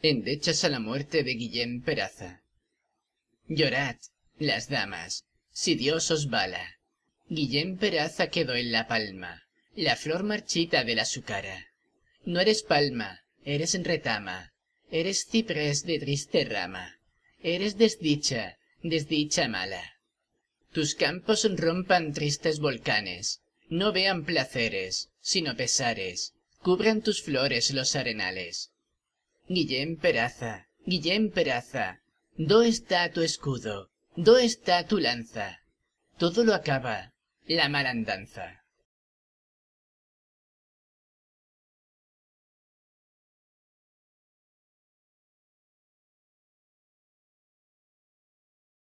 endechas a la muerte de Guillén Peraza. Llorad, las damas, si Dios os bala. Guillén Peraza quedó en la palma, la flor marchita de la sucara. No eres palma, eres retama, eres ciprés de triste rama, eres desdicha, desdicha mala. Tus campos rompan tristes volcanes, no vean placeres, sino pesares, cubran tus flores los arenales Guillén Peraza, Guillén Peraza, ¿dó está tu escudo? ¿Dó está tu lanza? Todo lo acaba la malandanza.